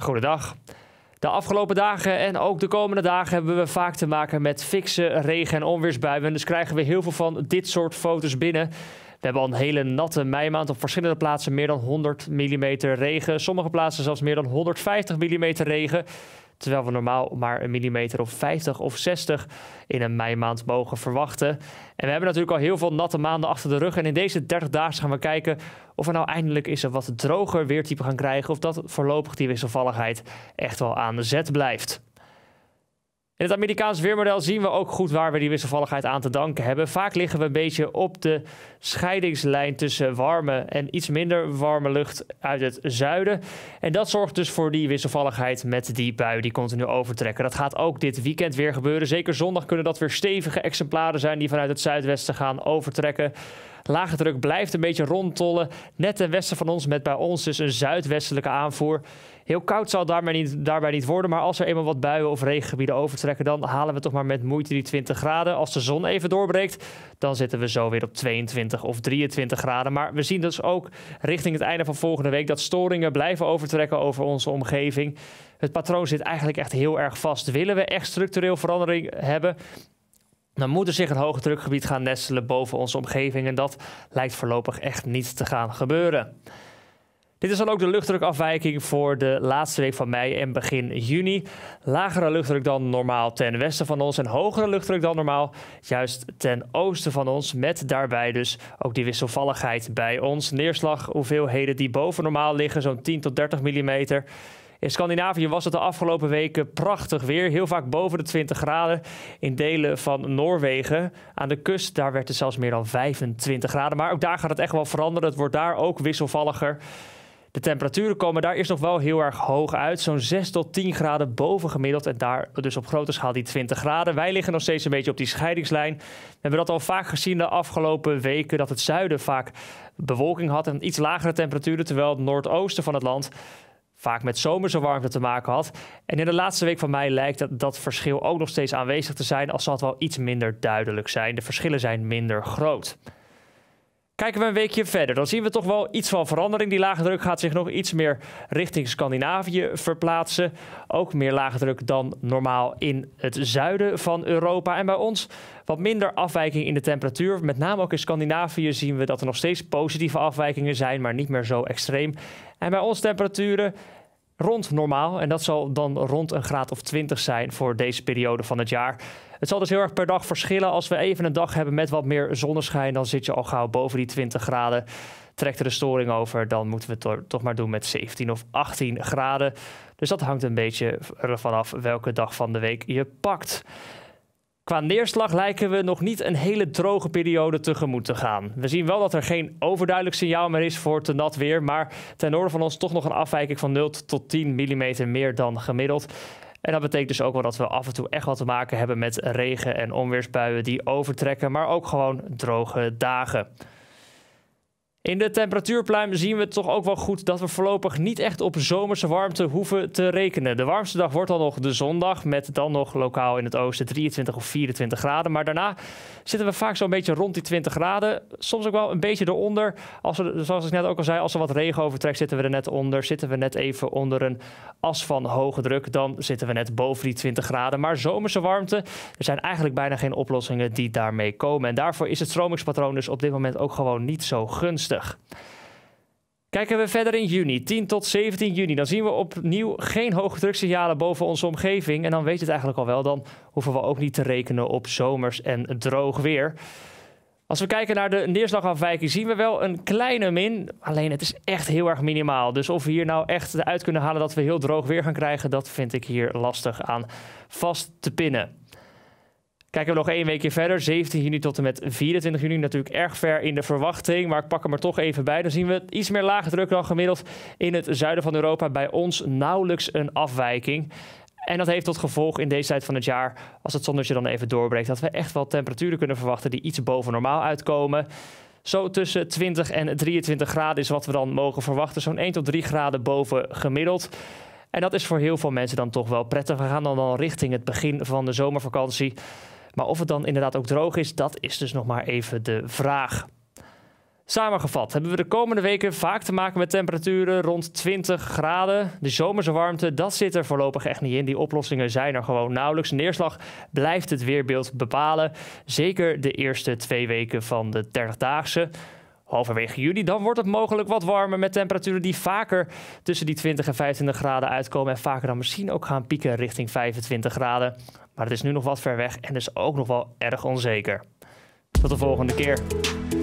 Goedendag. De afgelopen dagen en ook de komende dagen hebben we vaak te maken met fikse regen- en onweersbuien. Dus krijgen we heel veel van dit soort foto's binnen. We hebben al een hele natte meimaand op verschillende plaatsen meer dan 100 mm regen. Sommige plaatsen zelfs meer dan 150 mm regen terwijl we normaal maar een millimeter of 50 of 60 in een meimaand mogen verwachten. En we hebben natuurlijk al heel veel natte maanden achter de rug en in deze 30 dagen gaan we kijken of we nou eindelijk eens een wat droger weertype gaan krijgen of dat voorlopig die wisselvalligheid echt wel aan de zet blijft. In het Amerikaans weermodel zien we ook goed waar we die wisselvalligheid aan te danken hebben. Vaak liggen we een beetje op de scheidingslijn tussen warme en iets minder warme lucht uit het zuiden. En dat zorgt dus voor die wisselvalligheid met die bui die continu overtrekken. Dat gaat ook dit weekend weer gebeuren. Zeker zondag kunnen dat weer stevige exemplaren zijn die vanuit het zuidwesten gaan overtrekken. Lage druk blijft een beetje rondtollen. Net ten westen van ons met bij ons dus een zuidwestelijke aanvoer. Heel koud zal daarbij niet, daarbij niet worden, maar als er eenmaal wat buien of regengebieden overtrekken, dan halen we toch maar met moeite die 20 graden. Als de zon even doorbreekt, dan zitten we zo weer op 22 of 23 graden. Maar we zien dus ook richting het einde van volgende week dat storingen blijven overtrekken over onze omgeving. Het patroon zit eigenlijk echt heel erg vast. Willen we echt structureel verandering hebben, dan moet er zich een drukgebied gaan nestelen boven onze omgeving. En dat lijkt voorlopig echt niet te gaan gebeuren. Dit is dan ook de luchtdrukafwijking voor de laatste week van mei en begin juni. Lagere luchtdruk dan normaal ten westen van ons en hogere luchtdruk dan normaal juist ten oosten van ons. Met daarbij dus ook die wisselvalligheid bij ons. Neerslag hoeveelheden die boven normaal liggen, zo'n 10 tot 30 mm. In Scandinavië was het de afgelopen weken prachtig weer. Heel vaak boven de 20 graden. In delen van Noorwegen aan de kust, daar werd het zelfs meer dan 25 graden. Maar ook daar gaat het echt wel veranderen. Het wordt daar ook wisselvalliger. De temperaturen komen daar eerst nog wel heel erg hoog uit. Zo'n 6 tot 10 graden boven gemiddeld. En daar dus op grote schaal die 20 graden. Wij liggen nog steeds een beetje op die scheidingslijn. We hebben dat al vaak gezien de afgelopen weken. Dat het zuiden vaak bewolking had en iets lagere temperaturen. Terwijl het noordoosten van het land vaak met zomerse warmte te maken had. En in de laatste week van mei lijkt dat, dat verschil ook nog steeds aanwezig te zijn. Al zal het wel iets minder duidelijk zijn. De verschillen zijn minder groot. Kijken we een weekje verder, dan zien we toch wel iets van verandering. Die lage druk gaat zich nog iets meer richting Scandinavië verplaatsen. Ook meer lage druk dan normaal in het zuiden van Europa. En bij ons wat minder afwijking in de temperatuur. Met name ook in Scandinavië zien we dat er nog steeds positieve afwijkingen zijn, maar niet meer zo extreem. En bij ons temperaturen rond normaal. En dat zal dan rond een graad of 20 zijn voor deze periode van het jaar. Het zal dus heel erg per dag verschillen. Als we even een dag hebben met wat meer zonneschijn, dan zit je al gauw boven die 20 graden. Trekt er de storing over, dan moeten we het toch maar doen met 17 of 18 graden. Dus dat hangt een beetje ervan af welke dag van de week je pakt. Qua neerslag lijken we nog niet een hele droge periode tegemoet te gaan. We zien wel dat er geen overduidelijk signaal meer is voor te nat weer, maar ten noorden van ons toch nog een afwijking van 0 tot 10 mm meer dan gemiddeld. En dat betekent dus ook wel dat we af en toe echt wat te maken hebben met regen- en onweersbuien die overtrekken, maar ook gewoon droge dagen. In de temperatuurpluim zien we toch ook wel goed dat we voorlopig niet echt op zomerse warmte hoeven te rekenen. De warmste dag wordt dan nog de zondag, met dan nog lokaal in het oosten 23 of 24 graden. Maar daarna zitten we vaak zo'n beetje rond die 20 graden. Soms ook wel een beetje eronder. Als we, zoals ik net ook al zei, als er wat regen overtrekt, zitten we er net onder. Zitten we net even onder een as van hoge druk, dan zitten we net boven die 20 graden. Maar zomerse warmte, er zijn eigenlijk bijna geen oplossingen die daarmee komen. En daarvoor is het stromingspatroon dus op dit moment ook gewoon niet zo gunstig. Kijken we verder in juni, 10 tot 17 juni, dan zien we opnieuw geen hoge hoogdruksignalen boven onze omgeving. En dan weet je het eigenlijk al wel, dan hoeven we ook niet te rekenen op zomers en droog weer. Als we kijken naar de neerslagafwijking zien we wel een kleine min, alleen het is echt heel erg minimaal. Dus of we hier nou echt uit kunnen halen dat we heel droog weer gaan krijgen, dat vind ik hier lastig aan vast te pinnen. Kijken we nog één weekje verder, 17 juni tot en met 24 juni. Natuurlijk erg ver in de verwachting, maar ik pak hem er toch even bij. Dan zien we iets meer lage druk dan gemiddeld in het zuiden van Europa. Bij ons nauwelijks een afwijking. En dat heeft tot gevolg in deze tijd van het jaar, als het zonnetje dan even doorbreekt, dat we echt wel temperaturen kunnen verwachten die iets boven normaal uitkomen. Zo tussen 20 en 23 graden is wat we dan mogen verwachten. Zo'n 1 tot 3 graden boven gemiddeld. En dat is voor heel veel mensen dan toch wel prettig. We gaan dan al richting het begin van de zomervakantie. Maar of het dan inderdaad ook droog is, dat is dus nog maar even de vraag. Samengevat hebben we de komende weken vaak te maken met temperaturen rond 20 graden. De zomerse warmte, dat zit er voorlopig echt niet in. Die oplossingen zijn er gewoon nauwelijks. Neerslag blijft het weerbeeld bepalen. Zeker de eerste twee weken van de 30-daagse. Halverwege juli dan wordt het mogelijk wat warmer met temperaturen die vaker tussen die 20 en 25 graden uitkomen en vaker dan misschien ook gaan pieken richting 25 graden. Maar het is nu nog wat ver weg en dus ook nog wel erg onzeker. Tot de volgende keer.